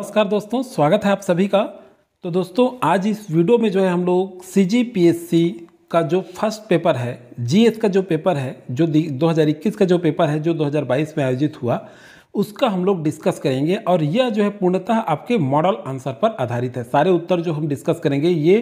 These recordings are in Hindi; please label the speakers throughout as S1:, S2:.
S1: नमस्कार दोस्तों स्वागत है आप सभी का तो दोस्तों आज इस वीडियो में जो है हम लोग सी का जो फर्स्ट पेपर है जीएस का जो पेपर है जो 2021 का जो पेपर है जो 2022 में आयोजित हुआ उसका हम लोग डिस्कस करेंगे और यह जो है पूर्णतः आपके मॉडल आंसर पर आधारित है सारे उत्तर जो हम डिस्कस करेंगे ये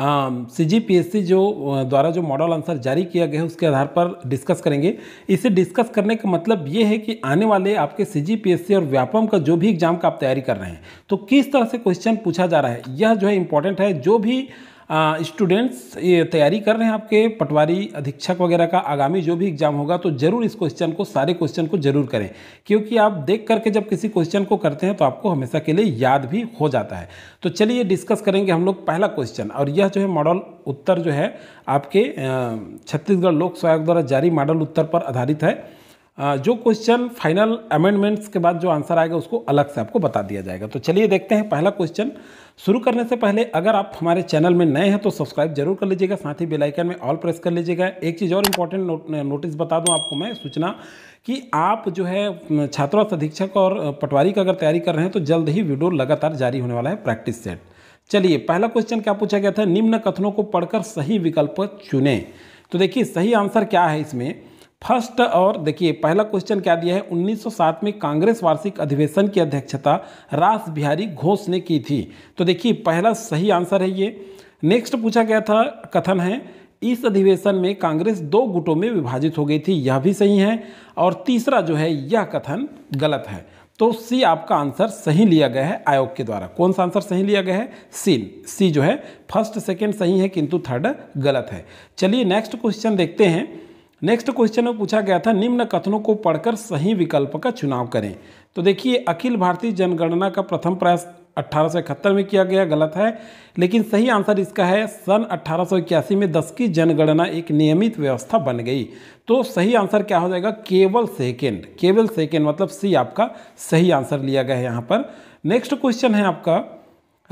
S1: सी जी जो द्वारा जो मॉडल आंसर जारी किया गया है उसके आधार पर डिस्कस करेंगे इसे डिस्कस करने का मतलब ये है कि आने वाले आपके सी और व्यापम का जो भी एग्जाम का आप तैयारी कर रहे हैं तो किस तरह से क्वेश्चन पूछा जा रहा है यह जो है इंपॉर्टेंट है जो भी स्टूडेंट्स ये तैयारी कर रहे हैं आपके पटवारी अधीक्षक वगैरह का आगामी जो भी एग्जाम होगा तो जरूर इस क्वेश्चन को सारे क्वेश्चन को जरूर करें क्योंकि आप देख करके जब किसी क्वेश्चन को करते हैं तो आपको हमेशा के लिए याद भी हो जाता है तो चलिए डिस्कस करेंगे हम लोग पहला क्वेश्चन और यह जो है मॉडल उत्तर जो है आपके छत्तीसगढ़ लोक स्वायोग द्वारा जारी मॉडल उत्तर पर आधारित है जो क्वेश्चन फाइनल अमेंडमेंट्स के बाद जो आंसर आएगा उसको अलग से आपको बता दिया जाएगा तो चलिए देखते हैं पहला क्वेश्चन शुरू करने से पहले अगर आप हमारे चैनल में नए हैं तो सब्सक्राइब जरूर कर लीजिएगा साथ ही बेल आइकन में ऑल प्रेस कर लीजिएगा एक चीज़ और इम्पोर्टेंट नोट, नोटिस बता दूं आपको मैं सूचना कि आप जो है छात्रों अधीक्षक और पटवारी का अगर तैयारी कर रहे हैं तो जल्द ही वीडियो लगातार जारी होने वाला है प्रैक्टिस सेट चलिए पहला क्वेश्चन क्या पूछा गया था निम्न कथनों को पढ़कर सही विकल्प चुने तो देखिए सही आंसर क्या है इसमें फर्स्ट और देखिए पहला क्वेश्चन क्या दिया है 1907 में कांग्रेस वार्षिक अधिवेशन की अध्यक्षता रास बिहारी घोष ने की थी तो देखिए पहला सही आंसर है ये नेक्स्ट पूछा गया था कथन है इस अधिवेशन में कांग्रेस दो गुटों में विभाजित हो गई थी यह भी सही है और तीसरा जो है यह कथन गलत है तो सी आपका आंसर सही लिया गया है आयोग के द्वारा कौन सा आंसर सही लिया गया है सी सी जो है फर्स्ट सेकेंड सही है किंतु थर्ड गलत है चलिए नेक्स्ट क्वेश्चन देखते हैं नेक्स्ट क्वेश्चन में पूछा गया था निम्न कथनों को पढ़कर सही विकल्प का चुनाव करें तो देखिए अखिल भारतीय जनगणना का प्रथम प्रयास अट्ठारह में किया गया गलत है लेकिन सही आंसर इसका है सन अट्ठारह में दस की जनगणना एक नियमित व्यवस्था बन गई तो सही आंसर क्या हो जाएगा केवल सेकेंड केवल सेकेंड मतलब सी आपका सही आंसर लिया गया है यहाँ पर नेक्स्ट क्वेश्चन है आपका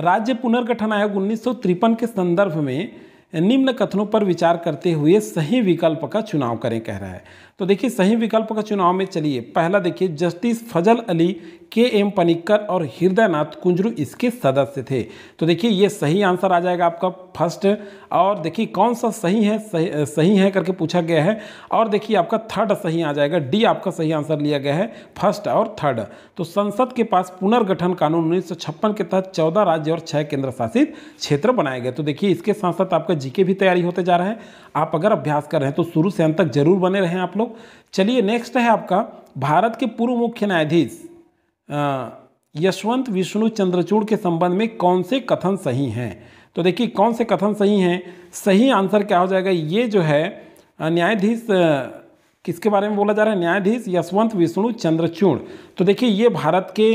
S1: राज्य पुनर्गठन आयोग उन्नीस के संदर्भ में निम्न कथनों पर विचार करते हुए सही विकल्प का चुनाव करें कह रहा है तो देखिए सही विकल्प का चुनाव में चलिए पहला देखिए जस्टिस फजल अली के एम पनिक्कर और हृदयनाथ कुंजरू इसके सदस्य थे तो देखिए ये सही आंसर आ जाएगा आपका फर्स्ट और देखिए कौन सा सही है सही, सही है करके पूछा गया है और देखिए आपका थर्ड सही आ जाएगा डी आपका सही आंसर लिया गया है फर्स्ट और थर्ड तो संसद के पास पुनर्गठन कानून उन्नीस के तहत चौदह राज्य और छः केंद्र शासित क्षेत्र बनाए गए तो देखिए इसके साथ साथ आपका जी भी तैयारी होते जा रहा है आप अगर अभ्यास कर रहे हैं तो शुरू से अंत तक जरूर बने रहें आप लोग लोग चलिए नेक्स्ट है आपका भारत के पूर्व मुख्य न्यायाधीश यशवंत विष्णु चंद्रचूड़ के संबंध में कौन से कथन सही हैं तो देखिए कौन से कथन सही हैं सही आंसर क्या हो जाएगा ये जो है न्यायाधीश किसके बारे में बोला जा रहा है न्यायाधीश यशवंत विष्णु चंद्रचूड़ तो देखिए ये भारत के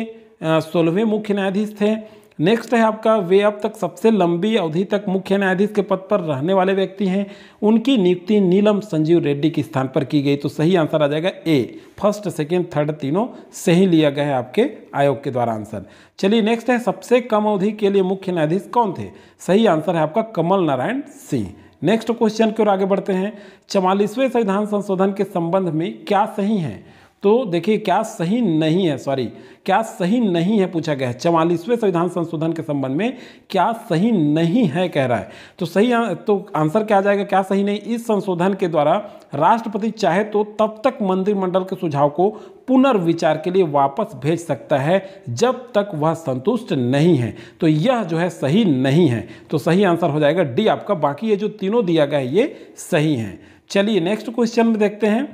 S1: सोलहवें मुख्य न्यायाधीश थे नेक्स्ट है आपका वे अब तक सबसे लंबी अवधि तक मुख्य न्यायाधीश के पद पर रहने वाले व्यक्ति हैं उनकी नियुक्ति नीलम संजीव रेड्डी के स्थान पर की गई तो सही आंसर आ जाएगा ए फर्स्ट सेकेंड थर्ड तीनों सही लिया गया है आपके आयोग के द्वारा आंसर चलिए नेक्स्ट है सबसे कम अवधि के लिए मुख्य न्यायाधीश कौन थे सही आंसर है आपका कमल नारायण सिंह नेक्स्ट क्वेश्चन की ओर आगे बढ़ते हैं चवालीसवें संविधान संशोधन के संबंध में क्या सही है तो देखिए क्या सही नहीं है सॉरी क्या सही नहीं है पूछा गया है चवालीसवें संविधान संशोधन के संबंध में क्या सही नहीं है कह रहा है तो सही तो आंसर क्या आ जाएगा क्या सही नहीं इस संशोधन के द्वारा राष्ट्रपति चाहे तो तब तक मंत्रिमंडल के सुझाव को पुनर्विचार के लिए वापस भेज सकता है जब तक वह संतुष्ट नहीं है तो यह जो है सही नहीं है तो सही आंसर हो जाएगा डी आपका बाकी ये जो तीनों दिया गया है ये सही है चलिए नेक्स्ट क्वेश्चन में देखते हैं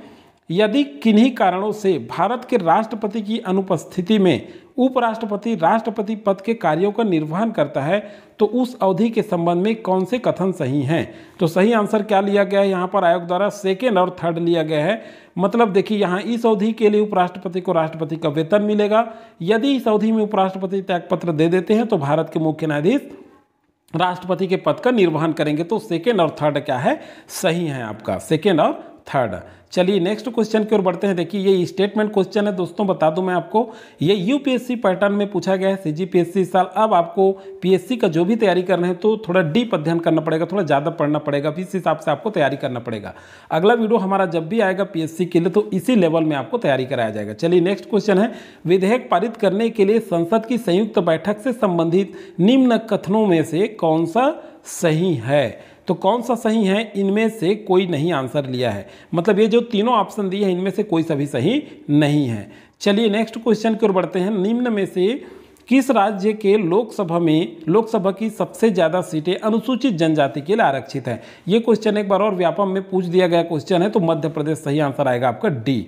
S1: यदि किन्हीं कारणों से भारत के राष्ट्रपति की अनुपस्थिति में उपराष्ट्रपति राष्ट्रपति पद के कार्यों का निर्वहन करता है तो उस अवधि के संबंध में कौन से कथन सही हैं तो सही आंसर क्या लिया गया है यहाँ पर आयोग द्वारा सेकेंड और थर्ड लिया गया है मतलब देखिए यहाँ इस अवधि के लिए उपराष्ट्रपति को राष्ट्रपति का वेतन मिलेगा यदि इस अवधि में उपराष्ट्रपति त्यागपत्र दे देते हैं तो भारत के मुख्य न्यायाधीश राष्ट्रपति के पद का निर्वहन करेंगे तो सेकेंड और थर्ड क्या है सही है आपका सेकेंड और थर्ड चलिए नेक्स्ट क्वेश्चन की ओर बढ़ते हैं देखिए ये स्टेटमेंट क्वेश्चन है दोस्तों बता दूं मैं आपको ये यूपीएससी पैटर्न में पूछा गया है सीजीपीएससी इस साल अब आपको पीएससी का जो भी तैयारी कर रहे हैं तो थोड़ा डीप अध्ययन करना पड़ेगा थोड़ा ज़्यादा पढ़ना पड़ेगा इस हिसाब से आपको तैयारी करना पड़ेगा अगला वीडियो हमारा जब भी आएगा पी के लिए तो इसी लेवल में आपको तैयारी कराया जाएगा चलिए नेक्स्ट क्वेश्चन है विधेयक पारित करने के लिए संसद की संयुक्त बैठक से संबंधित निम्न कथनों में से कौन सा सही है तो कौन सा सही है इनमें से कोई नहीं आंसर लिया है मतलब ये जो तीनों ऑप्शन दिए हैं इनमें से कोई सा भी सही नहीं है चलिए नेक्स्ट क्वेश्चन की ओर बढ़ते हैं निम्न में से किस राज्य के लोकसभा में लोकसभा की सबसे ज़्यादा सीटें अनुसूचित जनजाति के लिए आरक्षित हैं ये क्वेश्चन एक बार और व्यापम में पूछ दिया गया क्वेश्चन है तो मध्य प्रदेश सही आंसर आएगा आपका डी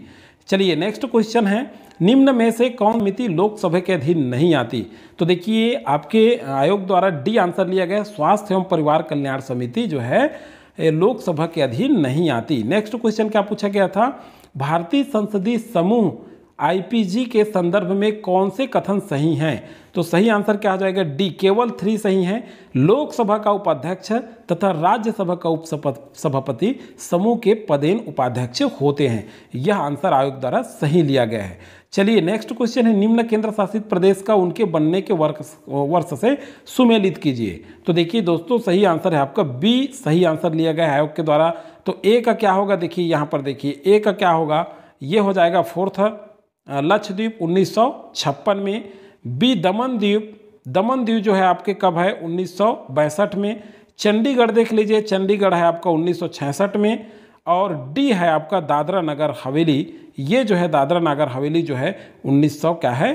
S1: चलिए नेक्स्ट क्वेश्चन है निम्न में से कौन मिति लोकसभा के अधीन नहीं आती तो देखिए आपके आयोग द्वारा डी आंसर लिया गया स्वास्थ्य एवं परिवार कल्याण समिति जो है लोकसभा के अधीन नहीं आती नेक्स्ट क्वेश्चन क्या पूछा गया था भारतीय संसदीय समूह आईपीजी के संदर्भ में कौन से कथन सही हैं तो सही आंसर क्या आ जाएगा डी केवल थ्री सही हैं लोकसभा का उपाध्यक्ष तथा राज्यसभा का उप सभापति समूह के पदेन उपाध्यक्ष होते हैं यह आंसर आयोग द्वारा सही लिया गया है चलिए नेक्स्ट क्वेश्चन है निम्न केंद्र शासित प्रदेश का उनके बनने के वर्ष वर्ष से सुमेलित कीजिए तो देखिए दोस्तों सही आंसर है आपका बी सही आंसर लिया गया है आयोग के द्वारा तो ए का क्या होगा देखिए यहाँ पर देखिए ए का क्या होगा ये हो जाएगा फोर्थ लक्षद्वीप उन्नीस में बी दमन द्वीप दमन द्वीप जो है आपके कब है उन्नीस में चंडीगढ़ देख लीजिए चंडीगढ़ है आपका उन्नीस में और डी है आपका दादरा नगर हवेली ये जो है दादरा नगर हवेली जो है 1900 क्या है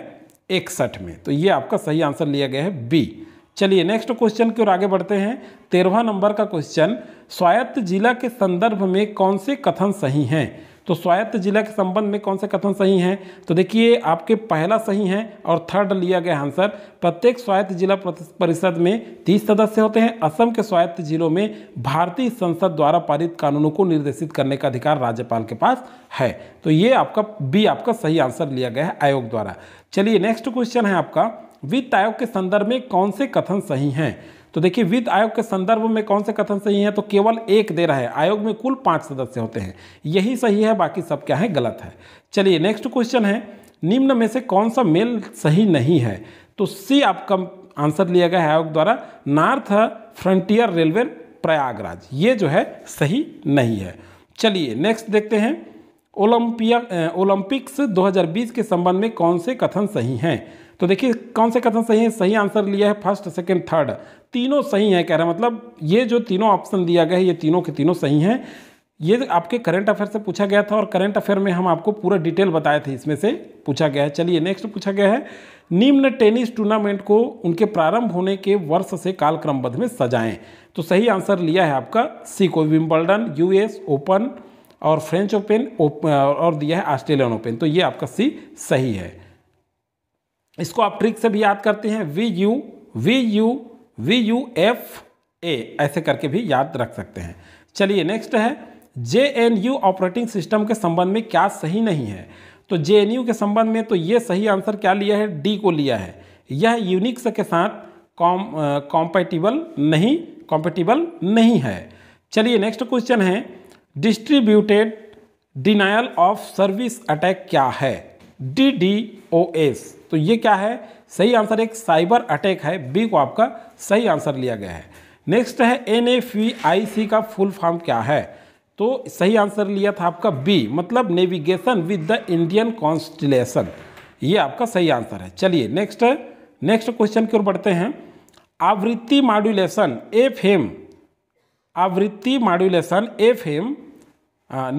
S1: इकसठ में तो ये आपका सही आंसर लिया गया है बी चलिए नेक्स्ट क्वेश्चन की ओर आगे बढ़ते हैं तेरहवा नंबर का क्वेश्चन स्वायत्त जिला के संदर्भ में कौन से कथन सही हैं तो स्वायत्त जिला के संबंध में कौन से कथन सही हैं तो देखिए आपके पहला सही है और थर्ड लिया गया आंसर प्रत्येक स्वायत्त जिला परिषद में तीस सदस्य होते हैं असम के स्वायत्त जिलों में भारतीय संसद द्वारा पारित कानूनों को निर्देशित करने का अधिकार राज्यपाल के पास है तो ये आपका बी आपका सही आंसर लिया गया है आयोग द्वारा चलिए नेक्स्ट क्वेश्चन है आपका वित्त आयोग के संदर्भ में कौन से कथन सही हैं तो देखिए वित्त आयोग के संदर्भ में कौन से कथन सही है तो केवल एक दे रहा है आयोग में कुल पांच सदस्य होते हैं यही सही है बाकी सब क्या है गलत है चलिए नेक्स्ट क्वेश्चन है निम्न में से कौन सा मेल सही नहीं है तो सी आपका आंसर लिया गया है आयोग द्वारा नॉर्थ फ्रंटियर रेलवे प्रयागराज ये जो है सही नहीं है चलिए नेक्स्ट देखते हैं ओलंपिया ओलंपिक्स 2020 के संबंध में कौन से कथन सही हैं तो देखिए कौन से कथन सही है सही आंसर लिया है फर्स्ट सेकंड थर्ड तीनों सही है कह रहा है मतलब ये जो तीनों ऑप्शन दिया गया है ये तीनों के तीनों सही हैं ये आपके करंट अफेयर से पूछा गया था और करंट अफेयर में हम आपको पूरा डिटेल बताए थे इसमें से पूछा गया है चलिए नेक्स्ट पूछा गया है निम्न टेनिस टूर्नामेंट को उनके प्रारंभ होने के वर्ष से कालक्रमबद्ध में सजाएं तो सही आंसर लिया है आपका सी को विम्बल्डन यूएस ओपन और फ्रेंच ओपन और दिया है ऑस्ट्रेलियन ओपन तो ये आपका सी सही है इसको आप ट्रिक से भी याद करते हैं V U V U V U F A ऐसे करके भी याद रख सकते हैं चलिए नेक्स्ट है J N U operating system के संबंध में क्या सही नहीं है तो जे एन यू के संबंध में तो ये सही आंसर क्या लिया है डी को लिया है यह यूनिक्स के साथ कॉम कॉम्पैटिबल नहीं कॉम्पैटिबल नहीं है चलिए नेक्स्ट क्वेश्चन है distributed denial of service attack क्या है डी डी ओ एस तो ये क्या है सही आंसर एक साइबर अटैक है बी को आपका सही आंसर लिया गया है नेक्स्ट है एन का फुल फॉर्म क्या है तो सही आंसर लिया था आपका बी मतलब navigation with the Indian constellation ये आपका सही आंसर है चलिए नेक्स्ट नेक्स्ट क्वेश्चन की ओर बढ़ते हैं आवृत्ति मॉड्यूलेशन एफ एम आवृत्ति modulation F M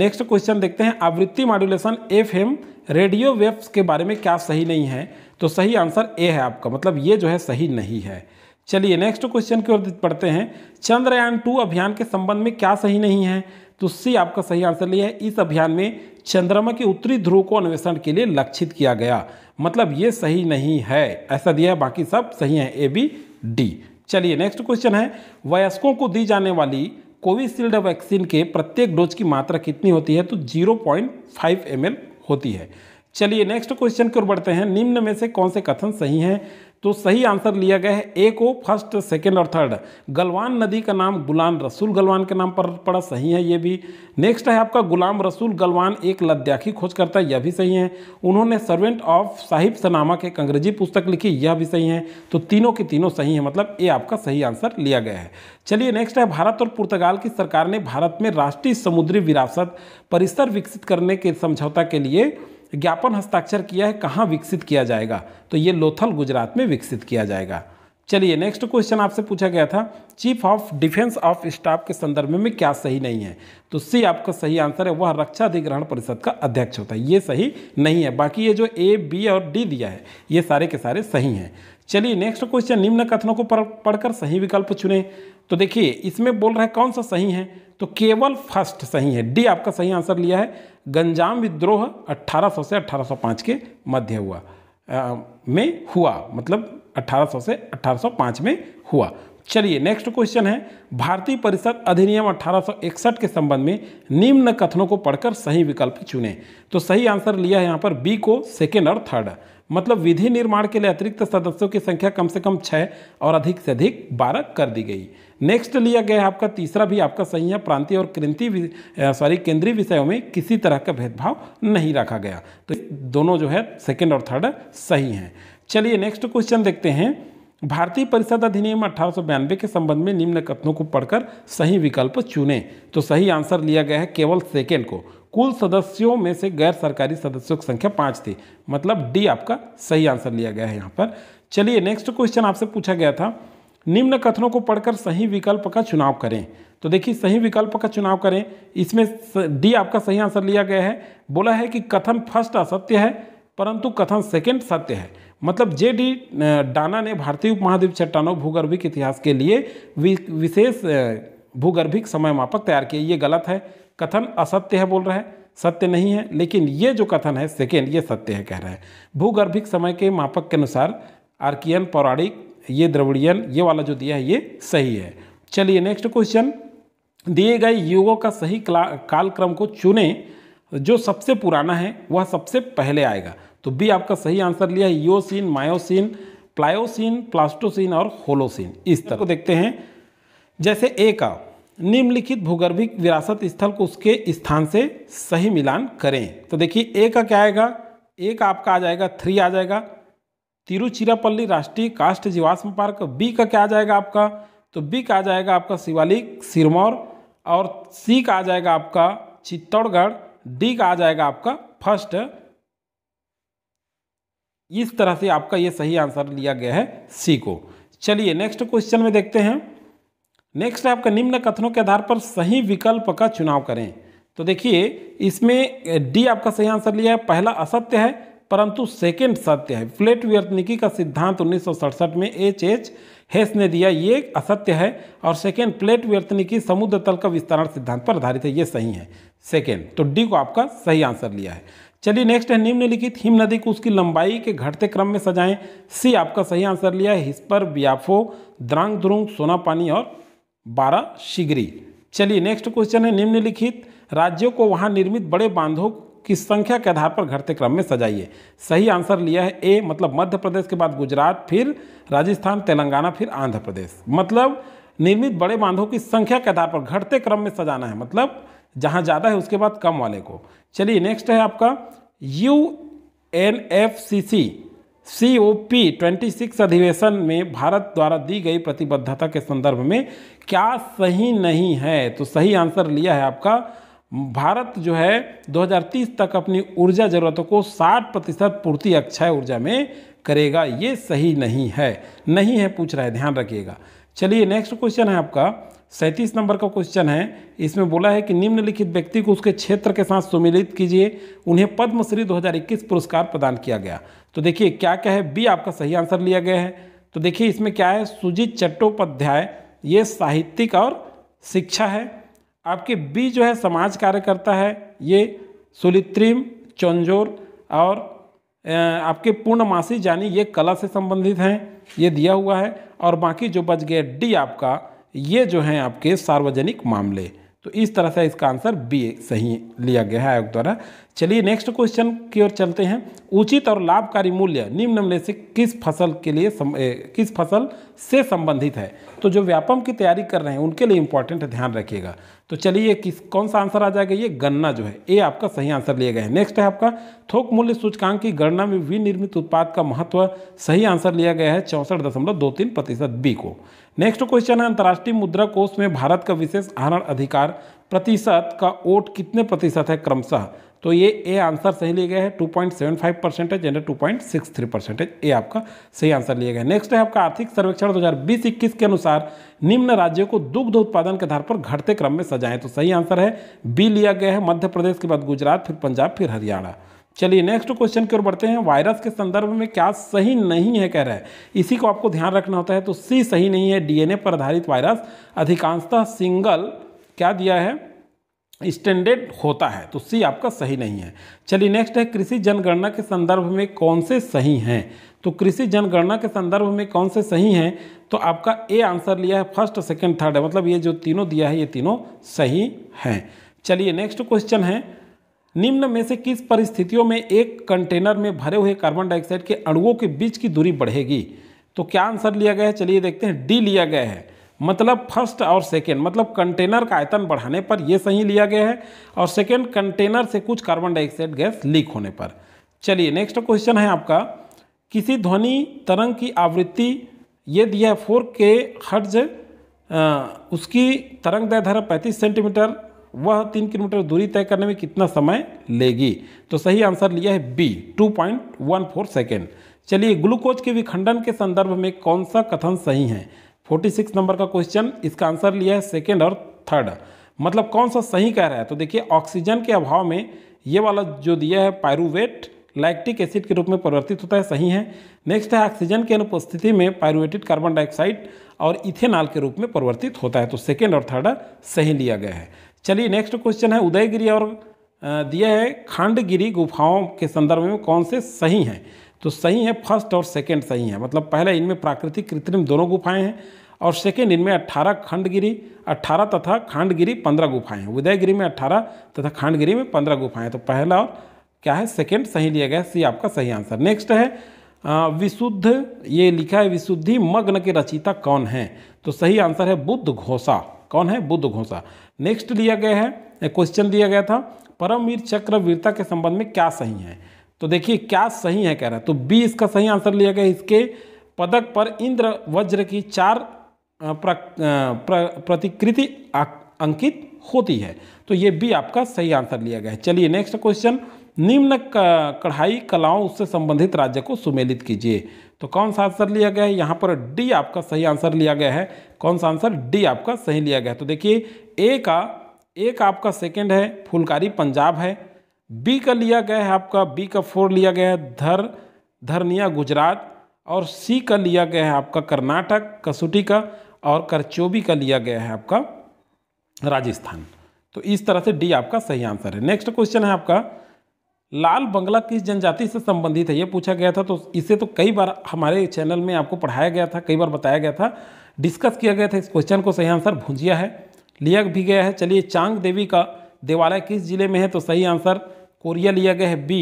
S1: next question देखते हैं आवृत्ति modulation F M radio waves के बारे में क्या सही नहीं है तो सही आंसर ए है आपका मतलब ये जो है सही नहीं है चलिए नेक्स्ट क्वेश्चन की ओर पढ़ते हैं चंद्रयान टू अभियान के संबंध में क्या सही नहीं है तो सी आपका सही आंसर लिया है इस अभियान में चंद्रमा के उत्तरी ध्रुव को अन्वेषण के लिए लक्षित किया गया मतलब ये सही नहीं है ऐसा दिया है बाकी सब सही है ए बी डी चलिए नेक्स्ट क्वेश्चन है वयस्कों को दी जाने वाली कोविशील्ड वैक्सीन के प्रत्येक डोज की मात्रा कितनी होती है तो 0.5 पॉइंट होती है चलिए नेक्स्ट क्वेश्चन की ओर बढ़ते हैं निम्न में से कौन से कथन सही हैं तो सही आंसर लिया गया है ए को फर्स्ट सेकेंड और थर्ड गलवान नदी का नाम गुलाम रसूल गलवान के नाम पर पड़ा सही है ये भी नेक्स्ट है आपका गुलाम रसूल गलवान एक लद्दाखी खोजकर्ता यह भी सही है उन्होंने सर्वेंट ऑफ साहिब सनामा के अंग्रेजी पुस्तक लिखी यह भी सही है तो तीनों के तीनों सही है मतलब ये आपका सही आंसर लिया गया है चलिए नेक्स्ट है भारत और पुर्तगाल की सरकार ने भारत में राष्ट्रीय समुद्री विरासत परिसर विकसित करने के समझौता के लिए ज्ञापन हस्ताक्षर किया है कहाँ विकसित किया जाएगा तो ये लोथल गुजरात में विकसित किया जाएगा चलिए नेक्स्ट क्वेश्चन आपसे पूछा गया था chief of defence of staff के संदर्भ में क्या सही नहीं है तो सी आपका सही आंसर है वह रक्षा अधिग्रहण परिषद का अध्यक्ष होता है ये सही नहीं है बाकी ये जो ए बी और डी दिया है ये सारे के सारे सही हैं चलिए नेक्स्ट क्वेश्चन निम्न कथनों को पढ़कर सही विकल्प चुने तो देखिए इसमें बोल रहा है कौन सा सही है तो केवल फर्स्ट सही है डी आपका सही आंसर लिया है गंजाम विद्रोह 1800 से 1805 के मध्य हुआ आ, में हुआ मतलब 1800 से 1805 में हुआ चलिए नेक्स्ट क्वेश्चन है भारतीय परिषद अधिनियम 1861 के संबंध में निम्न कथनों को पढ़कर सही विकल्प चुने तो सही आंसर लिया है यहाँ पर बी को सेकेंड और थर्ड मतलब विधि निर्माण के लिए अतिरिक्त सदस्यों की संख्या कम से कम छः और अधिक से अधिक बारह कर दी गई नेक्स्ट लिया गया आपका तीसरा भी आपका सही है प्रांतीय और कृंतीय सॉरी केंद्रीय विषयों में किसी तरह का भेदभाव नहीं रखा गया तो दोनों जो है सेकेंड और थर्ड सही हैं चलिए नेक्स्ट क्वेश्चन देखते हैं भारतीय परिषद अधिनियम अठारह के संबंध में निम्न कथनों को पढ़कर सही विकल्प चुने तो सही आंसर लिया गया है केवल सेकेंड को कुल सदस्यों में से गैर सरकारी सदस्यों की संख्या पाँच थी मतलब डी आपका सही आंसर लिया गया है यहाँ पर चलिए नेक्स्ट क्वेश्चन आपसे पूछा गया था निम्न कथनों को पढ़कर सही विकल्प का चुनाव करें तो देखिए सही विकल्प का चुनाव करें इसमें डी आपका सही आंसर लिया गया है बोला है कि कथन फर्स्ट असत्य है परंतु कथन सेकेंड सत्य है मतलब जे डी डाना ने भारतीय उपमहाद्वीप चट्टानों भूगर्भिक इतिहास के लिए विशेष भूगर्भिक समय मापक तैयार किए ये गलत है कथन असत्य है बोल रहा है सत्य नहीं है लेकिन ये जो कथन है सेकेंड ये सत्य है कह रहे हैं भूगर्भिक समय के मापक के अनुसार आर्कियन पौराणिक ये द्रविड़ियन ये वाला जो दिया है ये सही है चलिए नेक्स्ट क्वेश्चन दिए गए युगों का सही कालक्रम को चुने जो सबसे पुराना है वह सबसे पहले आएगा तो बी आपका सही आंसर लिया है योसिन मायोसिन प्लायोसिन प्लास्टोसिन और होलोसिन इस तरह को देखते हैं जैसे ए का निम्नलिखित भूगर्भिक विरासत स्थल को उसके स्थान से सही मिलान करें तो देखिए ए का क्या आएगा ए का आपका आ जाएगा थ्री आ जाएगा तिरुचिरापल्ली राष्ट्रीय काष्ठ जीवाश्म पार्क बी का क्या आ जाएगा आपका तो बी का आ जाएगा आपका शिवालिक सिरमौर और सी का आ जाएगा आपका चित्तौड़गढ़ डी का आ जाएगा आपका फर्स्ट इस तरह से आपका ये सही आंसर लिया गया है सी को चलिए नेक्स्ट क्वेश्चन में देखते हैं नेक्स्ट आपका निम्न कथनों के आधार पर सही विकल्प का चुनाव करें तो देखिए इसमें डी आपका सही आंसर लिया है पहला असत्य है परंतु सेकंड सत्य है फ्लेट व्यर्थनिकी का सिद्धांत उन्नीस में एच एच हेस ने दिया ये असत्य है और सेकेंड प्लेट व्यर्थनिकी समुद्र तल का विस्तारण सिद्धांत पर आधारित है ये सही है सेकेंड तो डी को आपका सही आंसर लिया है चलिए नेक्स्ट है निम्नलिखित हिम नदी को उसकी लंबाई के घटते क्रम में सजाएं सी आपका सही आंसर लिया है हिस्पर बियाफो द्रांग द्रुंग सोनापानी और बारा शिगरी चलिए नेक्स्ट क्वेश्चन है निम्नलिखित राज्यों को वहां निर्मित बड़े बांधों की संख्या के आधार पर घटते क्रम में सजाइए सही आंसर लिया है ए मतलब मध्य प्रदेश के बाद गुजरात फिर राजस्थान तेलंगाना फिर आंध्र प्रदेश मतलब निर्मित बड़े बांधों की संख्या के आधार पर घटते क्रम में सजाना है मतलब जहाँ ज़्यादा है उसके बाद कम वाले को चलिए नेक्स्ट है आपका U N F C C C O P twenty six अधिवेशन में भारत द्वारा दी गई प्रतिबद्धता के संदर्भ में क्या सही नहीं है तो सही आंसर लिया है आपका भारत जो है 2030 तक अपनी ऊर्जा ज़रूरतों को 60 प्रतिशत पूर्ति अक्षय ऊर्जा में करेगा ये सही नहीं है नहीं है पूछ रहा है ध्यान रखिएगा चलिए नेक्स्ट क्वेश्चन है आपका सैंतीस नंबर का क्वेश्चन है इसमें बोला है कि निम्नलिखित व्यक्ति को उसके क्षेत्र के साथ सुमिलित कीजिए उन्हें पद्मश्री 2021 पुरस्कार प्रदान किया गया तो देखिए क्या क्या है बी आपका सही आंसर लिया गया है तो देखिए इसमें क्या है सुजीत चट्टोपाध्याय ये साहित्यिक और शिक्षा है आपके बी जो है समाज कार्यकर्ता है ये सुलित्रिम चौंजोर और आपके पूर्णमासी यानी ये कला से संबंधित हैं ये दिया हुआ है और बाकी जो बच गया डी आपका ये जो हैं आपके सार्वजनिक मामले तो इस तरह से इसका आंसर बी सही लिया गया है आयोग द्वारा चलिए नेक्स्ट क्वेश्चन की ओर चलते हैं उचित और लाभकारी मूल्य निम्न में से किस फसल के लिए सम, ए, किस फसल से संबंधित है तो जो व्यापम की तैयारी कर रहे हैं उनके लिए इंपॉर्टेंट ध्यान रखिएगा तो चलिए किस कौन सा आंसर आ जाएगा ये गन्ना जो है ये आपका सही आंसर लिया गया है नेक्स्ट है आपका थोक मूल्य सूचकांक की गणना में विनिर्मित उत्पाद का महत्व सही आंसर लिया गया है चौंसठ दशमलव दो तीन प्रतिशत बी को नेक्स्ट क्वेश्चन है अंतर्राष्ट्रीय मुद्रा कोष में भारत का विशेष आहरण अधिकार प्रतिशत का वोट कितने प्रतिशत है क्रमशः तो ये ए आंसर सही लिया गया है two point seven five percentage and two point six three percentage A आपका सही आंसर लिया गया है नेक्स्ट है आपका आर्थिक सर्वेक्षण दो हज़ार बीस इक्कीस के अनुसार निम्न राज्यों को दुग्ध उत्पादन के आधार पर घटते क्रम में सजाएं तो सही आंसर है बी लिया गया है मध्य प्रदेश के बाद गुजरात फिर पंजाब फिर हरियाणा चलिए नेक्स्ट क्वेश्चन की ओर बढ़ते हैं वायरस के संदर्भ में क्या सही नहीं है कह रहे हैं इसी को आपको ध्यान रखना होता है तो सी सही नहीं है डीएनए पर आधारित वायरस अधिकांशतः सिंगल क्या दिया है स्टैंडर्ड होता है तो सी आपका सही नहीं है चलिए नेक्स्ट है कृषि जनगणना के संदर्भ में कौन से सही हैं तो कृषि जनगणना के संदर्भ में कौन से सही हैं तो आपका ए आंसर लिया है फर्स्ट सेकेंड थर्ड है मतलब ये जो तीनों दिया है ये तीनों सही हैं चलिए नेक्स्ट क्वेश्चन है निम्न में से किस परिस्थितियों में एक कंटेनर में भरे हुए कार्बन डाइऑक्साइड के अणुओं के बीच की दूरी बढ़ेगी तो क्या आंसर लिया गया है चलिए देखते हैं डी लिया गया है मतलब फर्स्ट और सेकेंड मतलब कंटेनर का आयतन बढ़ाने पर यह सही लिया गया है और सेकेंड कंटेनर से कुछ कार्बन डाइऑक्साइड गैस लीक होने पर चलिए नेक्स्ट क्वेश्चन है आपका किसी ध्वनि तरंग की आवृत्ति ये दिया है फोर के हर्ज उसकी तरंग दैर्घ्य पैंतीस सेंटीमीटर वह तीन किलोमीटर दूरी तय करने में कितना समय लेगी तो सही आंसर लिया है B two point one four second चलिए ग्लूकोज के विखंडन के संदर्भ में कौन सा कथन सही है फोर्टी सिक्स नंबर का क्वेश्चन इसका आंसर लिया है सेकेंड और थर्ड मतलब कौन सा सही कह रहा है तो देखिए ऑक्सीजन के अभाव में ये वाला जो दिया है पायरुवेट लैक्टिक एसिड के रूप में परिवर्तित होता है सही है नेक्स्ट है ऑक्सीजन की अनुपस्थिति में पायरुवेटेड कार्बन डाइऑक्साइड और इथेनॉल के रूप में परिवर्तित होता है तो सेकेंड और थर्ड सही लिया गया है चलिए नेक्स्ट क्वेश्चन है उदयगिरी और दिया है खंडगिरी गुफाओं के संदर्भ में कौन से सही हैं तो सही है फर्स्ट और सेकंड सही है मतलब पहले इनमें प्राकृतिक कृत्रिम दोनों गुफाएं हैं और सेकंड इनमें 18 खंडगिरी 18 तथा खंडगिरी 15 गुफाएं हैं उदयगिरी में 18 तथा खंडगिरी में 15 गुफाएं तो पहला और क्या है सेकंड सही लिया गया सी आपका सही आंसर नेक्स्ट है विशुद्ध ये लिखा है विशुद्धि मग्न के रचिता कौन है तो सही आंसर है बुद्ध घोषा कौन है बुद्ध घोषा नेक्स्ट लिया गया है क्वेश्चन दिया गया था परमवीर चक्र वीरता के संबंध में क्या सही है तो देखिए क्या सही है कह रहा है तो बी इसका सही आंसर लिया गया इसके पदक पर इंद्र वज्र की चार प्र, प्र, प्रतिकृति अं, अंकित होती है तो ये बी आपका सही आंसर लिया गया है चलिए नेक्स्ट क्वेश्चन निम्न कढ़ाई कलाओं उससे संबंधित राज्य को सुमेलित कीजिए तो कौन सा आंसर लिया गया है यहाँ पर डी आपका सही आंसर लिया गया है कौन सा आंसर डी आपका सही लिया गया है तो देखिए ए का ए का आपका सेकेंड है फुलकारी पंजाब है बी का लिया गया है आपका बी का फोर लिया गया है धर धरनिया गुजरात और सी का लिया गया है आपका कर्नाटक कसुटी का और करचोबी का लिया गया है आपका राजस्थान तो इस तरह से डी आपका सही आंसर है नेक्स्ट क्वेश्चन है आपका लाल बंगला किस जनजाति से संबंधित है ये पूछा गया था तो इसे तो कई बार हमारे चैनल में आपको पढ़ाया गया था कई बार बताया गया था डिस्कस किया गया था इस क्वेश्चन को सही आंसर भुंजिया है लिया भी गया है चलिए चांग देवी का देवालय किस जिले में है तो सही आंसर कोरिया लिया गया है बी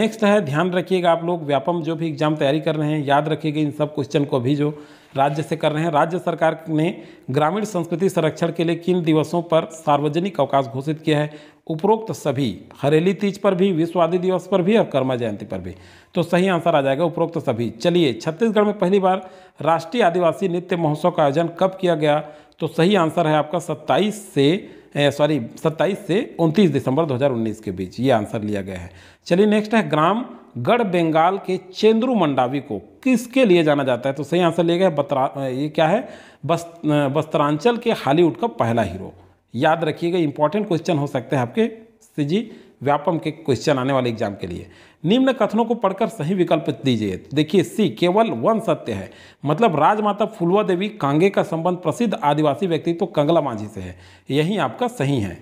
S1: नेक्स्ट है ध्यान रखिएगा आप लोग व्यापम जो भी एग्जाम तैयारी कर रहे हैं याद रखिएगा इन सब क्वेश्चन को भी जो राज्य से कर रहे हैं राज्य सरकार ने ग्रामीण संस्कृति संरक्षण के लिए किन दिवसों पर सार्वजनिक अवकाश घोषित किया है उपरोक्त सभी हरेली तीज पर भी विश्व आदि दिवस पर भी और कर्मा जयंती पर भी तो सही आंसर आ जाएगा उपरोक्त सभी चलिए छत्तीसगढ़ में पहली बार राष्ट्रीय आदिवासी नृत्य महोत्सव का आयोजन कब किया गया तो सही आंसर है आपका सत्ताईस से सॉरी 27 से 29 दिसंबर 2019 के बीच ये आंसर लिया गया है चलिए नेक्स्ट है ग्राम गढ़ बंगाल के चेंद्रू मंडावी को किसके लिए जाना जाता है तो सही आंसर लिया गया बतरा ये क्या है बस बस्तरांचल के हॉलीवुड का पहला हीरो याद रखिएगा इंपॉर्टेंट क्वेश्चन हो सकते हैं आपके सी जी व्यापम के क्वेश्चन आने वाले एग्जाम के लिए निम्न कथनों को पढ़कर सही विकल्प दीजिए देखिए सी केवल वन सत्य है मतलब राजमाता फुलवा देवी कांगे का संबंध प्रसिद्ध आदिवासी व्यक्तित्व तो कंगला मांझी से है यही आपका सही है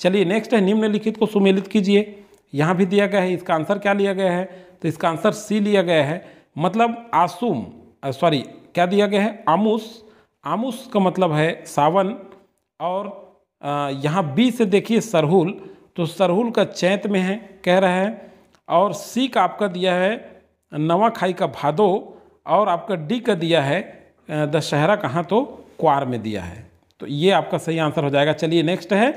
S1: चलिए नेक्स्ट है निम्नलिखित को सुमेलित कीजिए यहाँ भी दिया गया है इसका आंसर क्या लिया गया है तो इसका आंसर सी लिया गया है मतलब आसूम सॉरी क्या दिया गया है आमुस आमुस का मतलब है सावन और यहाँ बी से देखिए सरहुल तो सरहुल का चैत में है कह रहा है और सी का आपका दिया है नवा खाई का भादो और आपका डी का दिया है दशहरा कहाँ तो क्वार में दिया है तो ये आपका सही आंसर हो जाएगा चलिए नेक्स्ट है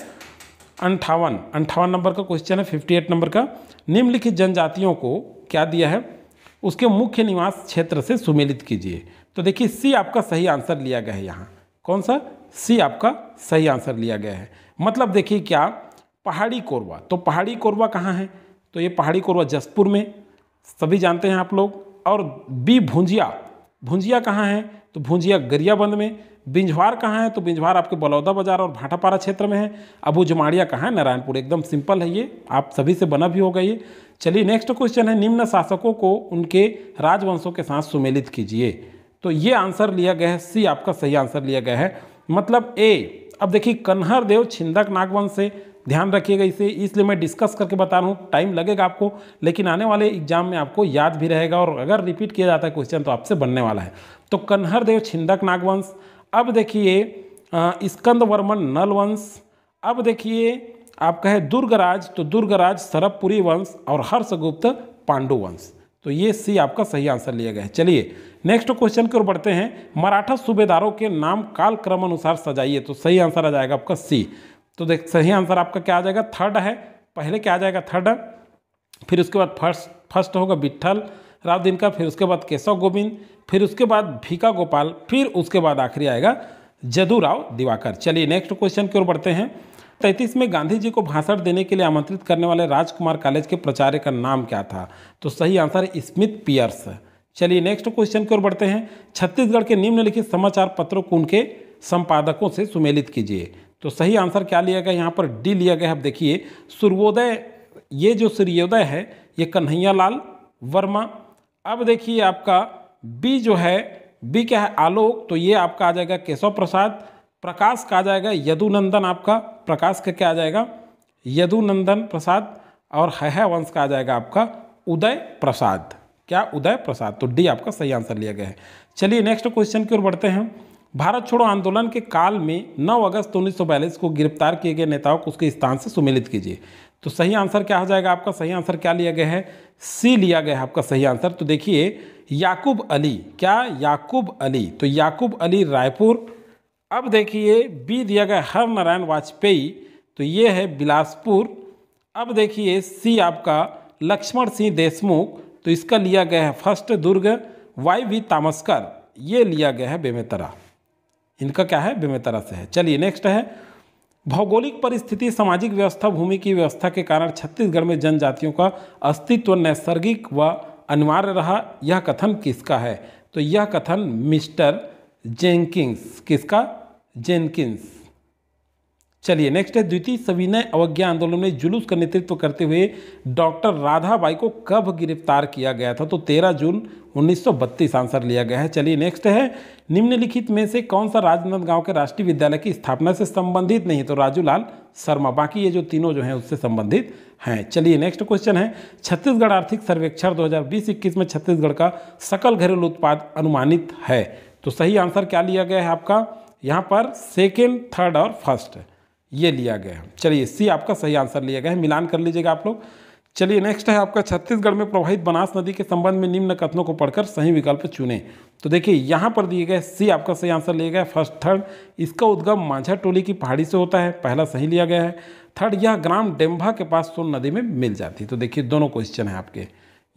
S1: अंठावन अंठावन नंबर का क्वेश्चन है फिफ्टी एट नंबर का निम्नलिखित जनजातियों को क्या दिया है उसके मुख्य निवास क्षेत्र से सुमेलित कीजिए तो देखिए सी आपका सही आंसर लिया गया है यहाँ कौन सा सी आपका सही आंसर लिया गया है मतलब देखिए क्या पहाड़ी कोरबा तो पहाड़ी कोरबा कहाँ है तो ये पहाड़ी कोरबा जसपुर में सभी जानते हैं आप लोग और बी भुंजिया भुंजिया कहाँ है तो भुंजिया गरियाबंद में बिंझवार कहाँ है तो बिंझवार आपके बलौदा बाजार और भाटापारा क्षेत्र में है अबू जमाड़िया कहाँ है नारायणपुर एकदम सिंपल है ये आप सभी से बना भी होगा ये चलिए नेक्स्ट क्वेश्चन है निम्न शासकों को उनके राजवंशों के साथ सुमेलित कीजिए तो ये आंसर लिया गया है सी आपका सही आंसर लिया गया है मतलब ए अब देखिए कन्हर देव छिंदक नागवंश से ध्यान रखिएगा इसे इसलिए मैं डिस्कस करके बता रहा हूँ टाइम लगेगा आपको लेकिन आने वाले एग्जाम में आपको याद भी रहेगा और अगर रिपीट किया जाता है क्वेश्चन तो आपसे बनने वाला है तो कन्हर देव छिंदक नागवंश अब देखिए स्कंद वर्मन नल वंश अब देखिए आपका है दुर्गराज तो दुर्गराज सरबपुरी वंश और हर्षगुप्त पांडु वंश तो ये सी आपका सही आंसर लिया गया है चलिए नेक्स्ट क्वेश्चन की ओर बढ़ते हैं मराठा सूबेदारों के नाम क्रम अनुसार सजाइए तो सही आंसर आ जाएगा आपका सी तो देख सही आंसर आपका क्या आ जाएगा थर्ड है पहले क्या आ जाएगा थर्ड फिर उसके बाद फर्स्ट फर्स्ट होगा बिट्ठल राव दिन का फिर उसके बाद केशव गोविंद फिर उसके बाद भीका गोपाल फिर उसके बाद आखिरी आएगा जदूराव दिवाकर चलिए नेक्स्ट क्वेश्चन की ओर बढ़ते हैं तैतीस में गांधी जी को भाषण देने के लिए आमंत्रित करने वाले राजकुमार कॉलेज के प्राचार्य का नाम क्या था तो सही आंसर स्मिथ पियर्स चलिए नेक्स्ट क्वेश्चन की ओर बढ़ते हैं छत्तीसगढ़ के निम्नलिखित समाचार पत्रों को उनके संपादकों से सुमेलित कीजिए तो सही आंसर क्या लिया गया यहाँ पर डी लिया गया अब देखिए सूर्योदय ये जो सूर्योदय है ये कन्हैया लाल वर्मा अब देखिए आपका बी जो है बी क्या है आलोक तो ये आपका आ जाएगा केशव प्रसाद प्रकाश का आ जाएगा यदुनंदन आपका प्रकाश का क्या आ जाएगा यदुनंदन प्रसाद और है, है वंश का आ जाएगा आपका उदय प्रसाद क्या उदय प्रसाद तो डी आपका सही आंसर लिया गया है चलिए नेक्स्ट क्वेश्चन की ओर बढ़ते हैं भारत छोड़ो आंदोलन के काल में 9 अगस्त उन्नीस को गिरफ्तार किए गए नेताओं को उसके स्थान से सुमिलित कीजिए तो सही आंसर क्या हो जाएगा आपका सही आंसर क्या लिया गया है सी लिया गया है आपका सही आंसर तो देखिए याकूब अली क्या याकूब अली तो याकूब अली रायपुर अब देखिए बी दिया गया हर नारायण वाजपेयी तो ये है बिलासपुर अब देखिए सी आपका लक्ष्मण सिंह देशमुख तो इसका लिया गया है first Durg Y V Tamaskar ये लिया गया है बेमेतरा इनका क्या है बेमेतरा से है चलिए नेक्स्ट है भौगोलिक परिस्थिति सामाजिक व्यवस्था भूमि की व्यवस्था के कारण छत्तीसगढ़ में जनजातियों का अस्तित्व नैसर्गिक व अनिवार्य रहा यह कथन किसका है तो यह कथन मिस्टर जेंकिंस किसका जेंकिंस चलिए नेक्स्ट है द्वितीय सविनय अवज्ञा आंदोलन में जुलूस का नेतृत्व करते हुए डॉक्टर राधाबाई को कब गिरफ्तार किया गया था तो 13 जून 1932 आंसर लिया गया है चलिए नेक्स्ट है निम्नलिखित में से कौन सा राजनांदगांव के राष्ट्रीय विद्यालय की स्थापना से संबंधित नहीं तो राजूलाल शर्मा बाकी ये जो तीनों जो हैं उससे संबंधित हैं चलिए नेक्स्ट क्वेश्चन है छत्तीसगढ़ आर्थिक सर्वेक्षण दो हज़ार में छत्तीसगढ़ का सकल घरेलू उत्पाद अनुमानित है तो सही आंसर क्या लिया गया है आपका यहाँ पर सेकेंड थर्ड और फर्स्ट ये लिया गया है चलिए सी आपका सही आंसर लिया गया है मिलान कर लीजिएगा आप लोग चलिए नेक्स्ट है आपका छत्तीसगढ़ में प्रवाहित बनास नदी के संबंध में निम्न कथनों को पढ़कर सही विकल्प चुने तो देखिए यहाँ पर दिए गए सी आपका सही आंसर लिया गया फर्स्ट थर्ड इसका उद्गम मांझा टोली की पहाड़ी से होता है पहला सही लिया गया है थर्ड यह ग्राम डेम्भा के पास सोन नदी में मिल जाती तो देखिए दोनों क्वेश्चन है आपके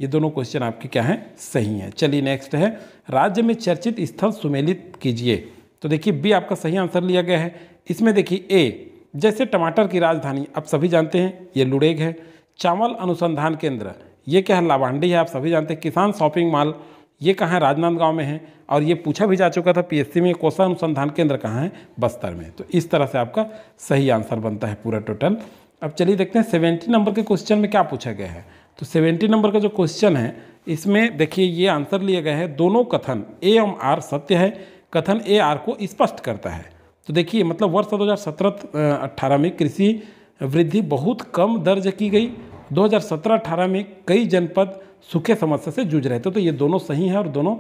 S1: ये दोनों क्वेश्चन आपके क्या हैं सही हैं चलिए नेक्स्ट है राज्य में चर्चित स्थल सुमेलित कीजिए तो देखिए बी आपका सही आंसर लिया गया है इसमें देखिए ए जैसे टमाटर की राजधानी आप सभी जानते हैं ये लुड़ेग है चावल अनुसंधान केंद्र ये क्या है लाभांडी है आप सभी जानते हैं किसान शॉपिंग मॉल ये कहाँ है राजनांदगांव में है और ये पूछा भी जा चुका था पीएससी में कोसा अनुसंधान केंद्र कहाँ है बस्तर में तो इस तरह से आपका सही आंसर बनता है पूरा टोटल अब चलिए देखते हैं सेवेंटी नंबर के क्वेश्चन में क्या पूछा गया है तो सेवेंटी नंबर का जो क्वेश्चन है इसमें देखिए ये आंसर लिया गया है दोनों कथन ए एवं आर सत्य है कथन ए आर को स्पष्ट करता है तो देखिए मतलब वर्ष 2017-18 में कृषि वृद्धि बहुत कम दर्ज की गई 2017-18 में कई जनपद सूखे समस्या से जूझ रहे थे तो ये दोनों सही हैं और दोनों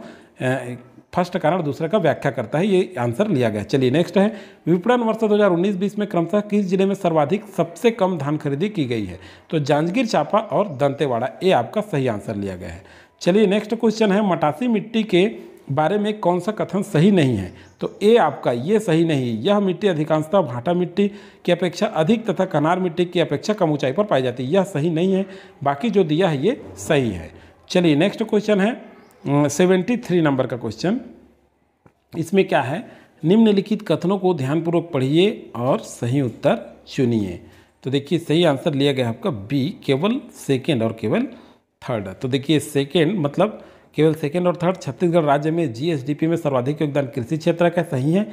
S1: फर्स्ट कारण दूसरे का व्याख्या करता है ये आंसर लिया गया चलिए नेक्स्ट है विपणन वर्ष 2019-20 में क्रमशः किस जिले में सर्वाधिक सबसे कम धान खरीदी की गई है तो जांजगीर चांपा और दंतेवाड़ा ये आपका सही आंसर लिया गया है चलिए नेक्स्ट क्वेश्चन है मटासी मिट्टी के बारे में कौन सा कथन सही नहीं है तो ए आपका ये सही नहीं है यह मिट्टी अधिकांशतः भाटा मिट्टी की अपेक्षा अधिक तथा कनार मिट्टी की अपेक्षा कम ऊंचाई पर पाई जाती है यह सही नहीं है बाकी जो दिया है ये सही है चलिए नेक्स्ट क्वेश्चन है सेवेंटी थ्री नंबर का क्वेश्चन इसमें क्या है निम्नलिखित कथनों को ध्यानपूर्वक पढ़िए और सही उत्तर चुनिए तो देखिए सही आंसर लिया गया आपका बी केवल सेकेंड और केवल थर्ड तो देखिए सेकेंड मतलब केवल सेकेंड और थर्ड छत्तीसगढ़ राज्य में जीएसडीपी में सर्वाधिक योगदान कृषि क्षेत्र का सही है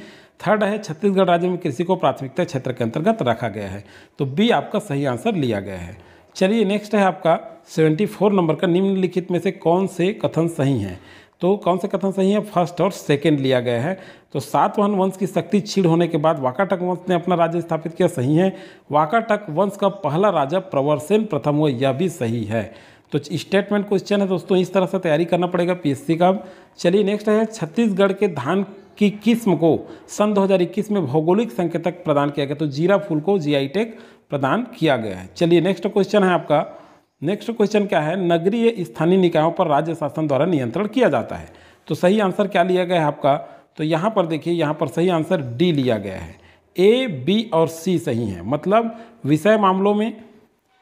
S1: थर्ड है छत्तीसगढ़ राज्य में कृषि को प्राथमिकता क्षेत्र के अंतर्गत रखा गया है तो बी आपका सही आंसर लिया गया है चलिए नेक्स्ट है आपका 74 नंबर का निम्नलिखित में से कौन से कथन सही हैं तो कौन से कथन सही है फर्स्ट और सेकंड लिया गया है तो सातवाहन वंश की शक्ति छीड़ होने के बाद वाकाटक वंश ने अपना राज्य स्थापित किया सही है वाकाटक वंश का पहला राजा प्रवरसेन प्रथम हुआ यह भी सही है तो स्टेटमेंट क्वेश्चन है दोस्तों इस तरह से तैयारी करना पड़ेगा पीएससी का चलिए नेक्स्ट है छत्तीसगढ़ के धान की किस्म को सन 2021 में भौगोलिक संकेतक प्रदान किया गया तो जीरा फूल को जीआई टेक प्रदान किया गया है चलिए नेक्स्ट क्वेश्चन है आपका नेक्स्ट क्वेश्चन क्या है नगरीय स्थानीय निकायों पर राज्य शासन द्वारा नियंत्रण किया जाता है तो सही आंसर क्या लिया गया है आपका तो यहाँ पर देखिए यहाँ पर सही आंसर डी लिया गया है ए बी और सी सही है मतलब विषय मामलों में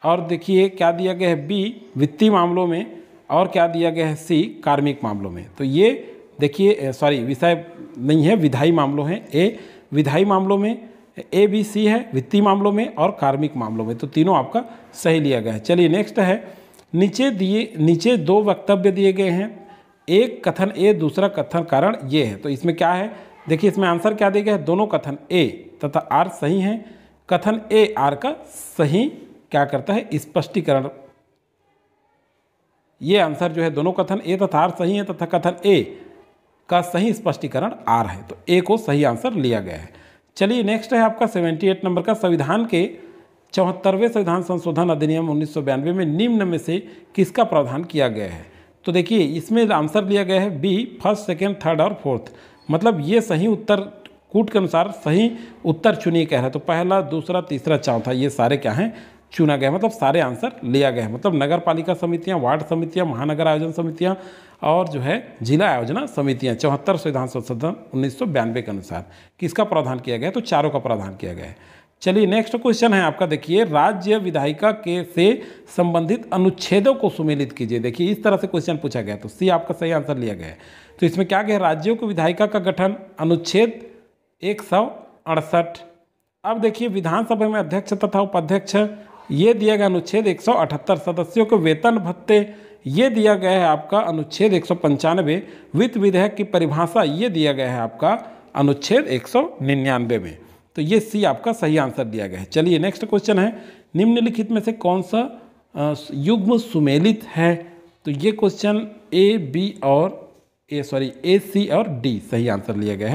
S1: और देखिए क्या दिया गया है बी वित्तीय मामलों में और क्या दिया गया है सी कार्मिक मामलों में तो ये देखिए सॉरी विषय नहीं है विधायी मामलों हैं ए विधायी मामलों में ए बी सी है वित्तीय मामलों में और कार्मिक मामलों में तो तीनों आपका सही लिया गया है चलिए नेक्स्ट है नीचे दिए नीचे दो वक्तव्य दिए गए हैं एक कथन ए दूसरा कथन कारण ये है तो इसमें क्या है देखिए इसमें आंसर क्या दिया गया है दोनों कथन ए तथा आर सही हैं कथन ए आर का सही क्या करता है स्पष्टीकरण ये आंसर जो है दोनों कथन ए तथा आर सही है तथा कथन ए का सही स्पष्टीकरण आर है तो ए को सही आंसर लिया गया है चलिए नेक्स्ट है आपका सेवेंटी एट नंबर का संविधान के चौहत्तरवें संविधान संशोधन अधिनियम उन्नीस में निम्न में से किसका प्रावधान किया गया है तो देखिए इसमें आंसर लिया गया है बी फर्स्ट सेकेंड थर्ड और फोर्थ मतलब ये सही उत्तर कूट के अनुसार सही उत्तर चुनिए कह रहा है तो पहला दूसरा तीसरा चौथा ये सारे क्या हैं चुना गया मतलब सारे आंसर लिया गया है मतलब नगर पालिका समितियाँ वार्ड समितियाँ महानगर आयोजन समितियाँ और जो है जिला आयोजना समितियाँ चौहत्तर संविधान संसद उन्नीस के अनुसार किसका प्रावधान किया गया तो चारों का प्रावधान किया गया है चलिए नेक्स्ट क्वेश्चन है आपका देखिए राज्य विधायिका के से संबंधित अनुच्छेदों को सुमेलित कीजिए देखिए इस तरह से क्वेश्चन पूछा गया तो सी आपका सही आंसर लिया गया है तो इसमें क्या गया राज्यों की विधायिका का गठन अनुच्छेद एक अब देखिए विधानसभा में अध्यक्ष तथा उपाध्यक्ष ये दिया गया अनुच्छेद 178 सदस्यों के वेतन भत्ते ये दिया गया है आपका अनुच्छेद एक वित्त विधेयक की परिभाषा ये दिया गया है आपका अनुच्छेद एक में तो ये सी आपका सही आंसर दिया गया है चलिए नेक्स्ट क्वेश्चन है निम्नलिखित में से कौन सा युग्म सुमेलित है तो ये क्वेश्चन ए बी और ए सॉरी ए सी और डी सही आंसर लिया गया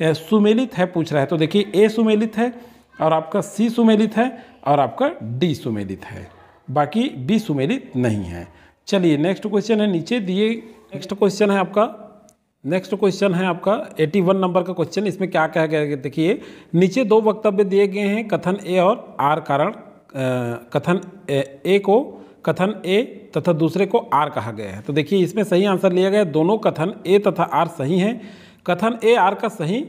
S1: है सुमेलित है पूछ रहा है तो देखिए ए सुमेलित है और आपका सी सुमेलित है और आपका डी सुमेलित है बाकी बी सुमेलित नहीं है चलिए नेक्स्ट क्वेश्चन है नीचे दिए नेक्स्ट क्वेश्चन है आपका नेक्स्ट क्वेश्चन है आपका 81 नंबर का क्वेश्चन इसमें क्या कहा गया है देखिए नीचे दो वक्तव्य दिए गए हैं कथन ए और आर कारण कथन ए ए को कथन ए तथा दूसरे को आर कहा गया है तो देखिए इसमें सही आंसर लिया गया दोनों कथन ए तथा आर सही हैं कथन ए आर का सही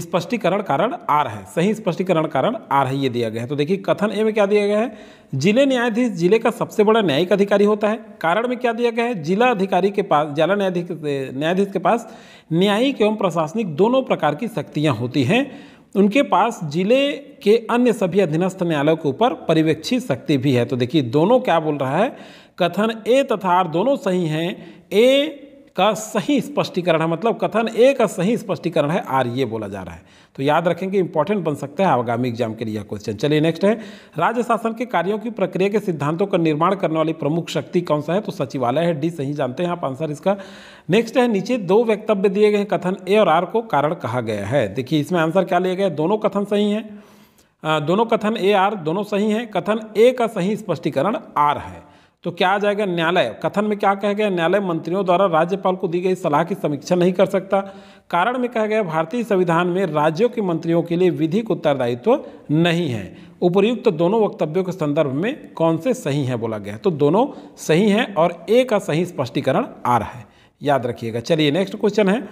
S1: स्पष्टीकरण कारण आर है सही स्पष्टीकरण कारण आर है ये दिया गया है तो देखिए कथन ए में क्या दिया गया है जिले न्यायाधीश जिले का सबसे बड़ा न्यायिक अधिकारी होता है कारण में क्या दिया गया है जिला अधिकारी के पास जिला न्यायाधीश न्यायाधीश के पास न्यायिक एवं प्रशासनिक दोनों प्रकार की शक्तियाँ होती हैं उनके पास जिले के अन्य सभी अधीनस्थ न्यायालयों के ऊपर परिवेक्षी शक्ति भी है तो देखिए दोनों क्या बोल रहा है कथन ए तथा आर दोनों सही हैं ए का सही स्पष्टीकरण है मतलब कथन ए का सही स्पष्टीकरण है आर ये बोला जा रहा है तो याद रखें कि इंपॉर्टेंट बन सकता है आगामी एग्जाम के लिए यह क्वेश्चन चलिए नेक्स्ट है राज्य शासन के कार्यों की प्रक्रिया के सिद्धांतों का निर्माण करने वाली प्रमुख शक्ति कौन सा है तो सचिवालय है डी सही जानते हैं आप आंसर इसका नेक्स्ट है नीचे दो वक्तव्य दिए गए कथन ए और आर को कारण कहा गया है देखिए इसमें आंसर क्या लिया गया दोनों कथन सही हैं दोनों कथन ए आर दोनों सही हैं कथन ए का सही स्पष्टीकरण आर है तो क्या आ जाएगा न्यायालय कथन में क्या कहा गया न्यायालय मंत्रियों द्वारा राज्यपाल को दी गई सलाह की समीक्षा नहीं कर सकता कारण में कहा गया भारतीय संविधान में राज्यों के मंत्रियों के लिए विधिक उत्तरदायित्व तो नहीं है उपर्युक्त तो दोनों वक्तव्यों के संदर्भ में कौन से सही हैं बोला गया तो दोनों सही हैं और ए का सही स्पष्टीकरण आ रहा है याद रखिएगा चलिए नेक्स्ट क्वेश्चन है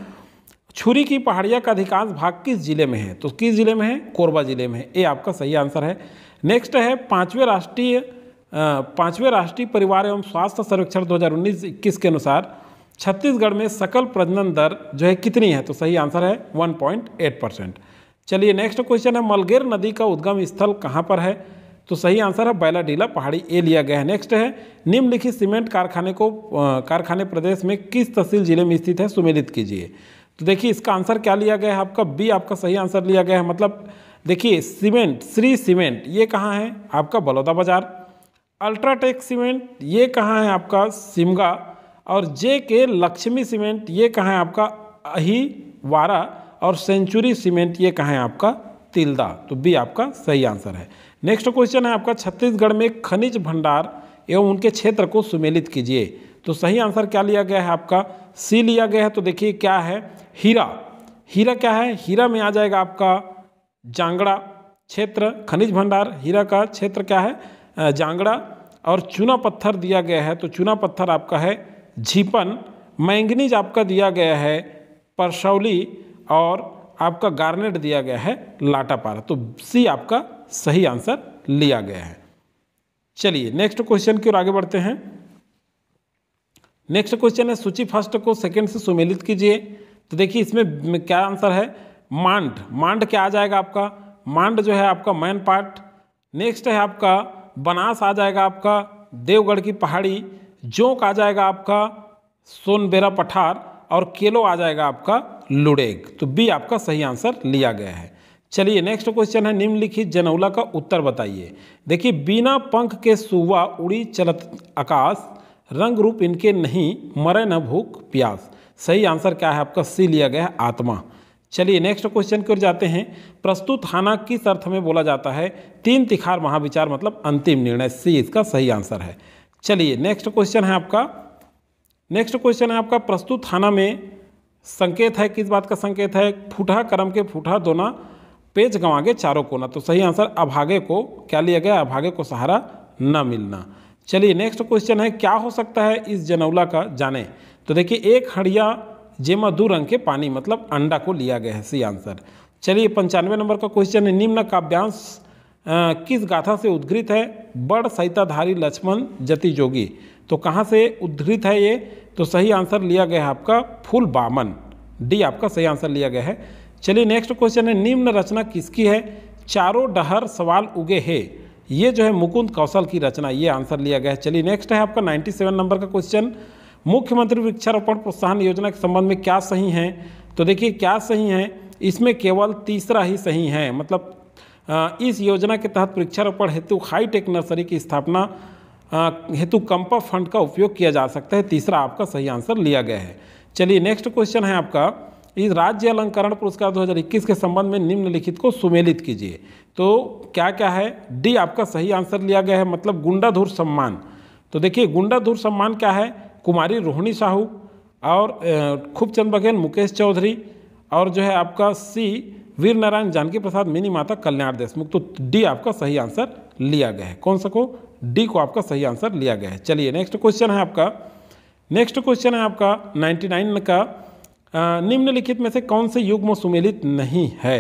S1: छुरी की पहाड़िया का अधिकांश भाग किस जिले में है तो किस जिले में है कोरबा जिले में है ये आपका सही आंसर है नेक्स्ट है पाँचवें राष्ट्रीय पाँचवें राष्ट्रीय परिवार एवं स्वास्थ्य सर्वेक्षण 2019-21 के अनुसार छत्तीसगढ़ में सकल प्रजनन दर जो है कितनी है तो सही आंसर है 1.8 परसेंट चलिए नेक्स्ट क्वेश्चन है मलगेर नदी का उद्गम स्थल कहाँ पर है तो सही आंसर है बैलाडीला पहाड़ी ए लिया गया है नेक्स्ट है निम्नलिखित सीमेंट कारखाने को कारखाने प्रदेश में किस तहसील जिले में स्थित है सुमेलित कीजिए तो देखिए इसका आंसर क्या लिया गया है आपका बी आपका सही आंसर लिया गया है मतलब देखिए सीमेंट श्री सीमेंट ये कहाँ है आपका बलौदा बाजार अल्ट्राटेक सीमेंट ये कहाँ है आपका सिमगा और जे के लक्ष्मी सीमेंट ये कहाँ है आपका अहिवारा और सेंचुरी सीमेंट ये कहाँ है आपका तिलदा तो बी आपका सही आंसर है नेक्स्ट क्वेश्चन है आपका छत्तीसगढ़ में खनिज भंडार एवं उनके क्षेत्र को सुमेलित कीजिए तो सही आंसर क्या लिया गया है आपका सी लिया गया है तो देखिए क्या है हीरा हीरा क्या है हीरा में आ जाएगा आपका जांगड़ा क्षेत्र खनिज भंडार हीरा का क्षेत्र क्या है जांगड़ा और चूना पत्थर दिया गया है तो चूना पत्थर आपका है झीपन मैंगनीज आपका दिया गया है परसौली और आपका गार्नेट दिया गया है लाटापारा तो सी आपका सही आंसर लिया गया है चलिए नेक्स्ट क्वेश्चन की ओर आगे बढ़ते हैं नेक्स्ट क्वेश्चन है सूची फर्स्ट को सेकंड से सुमेलित कीजिए तो देखिए इसमें क्या आंसर है मांड मांड क्या आ जाएगा आपका मांड जो है आपका मैन पार्ट नेक्स्ट है आपका बनास आ जाएगा आपका देवगढ़ की पहाड़ी जोंक आ जाएगा आपका सोनबेरा पठार और केलो आ जाएगा आपका लुड़ेग तो बी आपका सही आंसर लिया गया है चलिए नेक्स्ट क्वेश्चन है निम्नलिखित जनौला का उत्तर बताइए देखिए बिना पंख के सुवा उड़ी चलत आकाश रंग रूप इनके नहीं मरे न भूख प्यास सही आंसर क्या है आपका सी लिया गया है आत्मा चलिए नेक्स्ट क्वेश्चन की ओर जाते हैं प्रस्तुत हाना किस अर्थ में बोला जाता है तीन तिखार महाविचार मतलब अंतिम निर्णय सी इसका सही आंसर है चलिए नेक्स्ट क्वेश्चन है आपका नेक्स्ट क्वेश्चन है आपका प्रस्तुत थाना में संकेत है किस बात का संकेत है फूठा कर्म के फूठा दोना पेज गंवागे चारों कोना तो सही आंसर अभागे को क्या लिया गया अभागे को सहारा न मिलना चलिए नेक्स्ट क्वेश्चन है क्या हो सकता है इस जनौला का जाने तो देखिए एक हड़िया जेमा दो रंग के पानी मतलब अंडा को लिया गया है सी आंसर चलिए पंचानवे नंबर का क्वेश्चन है निम्न काव्यांश किस गाथा से उद्घृत है बड़ सहिताधारी लक्ष्मण जति जोगी तो कहाँ से उद्घृत है ये तो सही आंसर लिया गया है आपका फूल बामन डी आपका सही आंसर लिया गया है चलिए नेक्स्ट क्वेश्चन है निम्न रचना किसकी है चारों डहर सवाल उगे है ये जो है मुकुंद कौशल की रचना ये आंसर लिया गया है चलिए नेक्स्ट है आपका 97 नंबर का क्वेश्चन मुख्यमंत्री वृक्षारोपण प्रोत्साहन योजना के संबंध में क्या सही है तो देखिए क्या सही है इसमें केवल तीसरा ही सही है मतलब इस योजना के तहत वृक्षारोपण हेतु हाईटेक नर्सरी की स्थापना हेतु कंपा फंड का उपयोग किया जा सकता है तीसरा आपका सही आंसर लिया गया है चलिए नेक्स्ट क्वेश्चन है आपका इस राज्य अलंकरण पुरस्कार 2021 के संबंध में निम्नलिखित को सुमेलित कीजिए तो क्या क्या है डी आपका सही आंसर लिया गया है मतलब गुंडाधुर सम्मान तो देखिए गुंडाधुर सम्मान क्या है कुमारी रोहिणी साहू और खूबचंद बघेल मुकेश चौधरी और जो है आपका सी वीर नारायण जानकी प्रसाद मिनी माता कल्याण देशमुख तो डी आपका सही आंसर लिया गया है कौन सा को डी को आपका सही आंसर लिया गया है चलिए नेक्स्ट क्वेश्चन है आपका नेक्स्ट क्वेश्चन है आपका 99 का निम्नलिखित में से कौन से युग्म सुमेलित नहीं है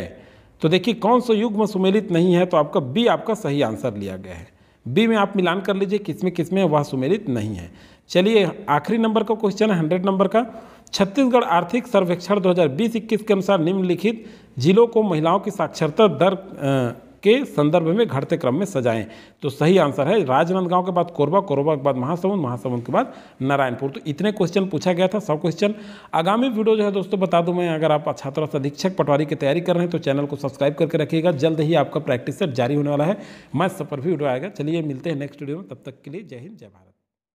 S1: तो देखिए कौन सा युग्म सुमेलित नहीं है तो आपका बी आपका सही आंसर लिया गया है बी में आप मिलान कर लीजिए किसमें किसमें वह सुमेलित नहीं है चलिए आखिरी नंबर का क्वेश्चन है हंड्रेड नंबर का छत्तीसगढ़ आर्थिक सर्वेक्षण 2020-21 के अनुसार निम्नलिखित जिलों को महिलाओं की साक्षरता दर के संदर्भ में घटते क्रम में सजाएं तो सही आंसर है राजनांदगांव के बाद कोरबा कोरबा के बाद महासमुंद महासमुंद के बाद नारायणपुर तो इतने क्वेश्चन पूछा गया था सब क्वेश्चन आगामी वीडियो जो है दोस्तों बता दूं मैं अगर आप अच्छा से अधीक्षक पटवारी की तैयारी कर रहे हैं तो चैनल को सब्सक्राइब करके रखिएगा जल्द ही आपका प्रैक्टिस सेट जारी होने वाला है मैं सब पर भी वीडियो आएगा चलिए मिलते हैं नेक्स्ट वीडियो में तब तक के लिए जय हिंद जय भारत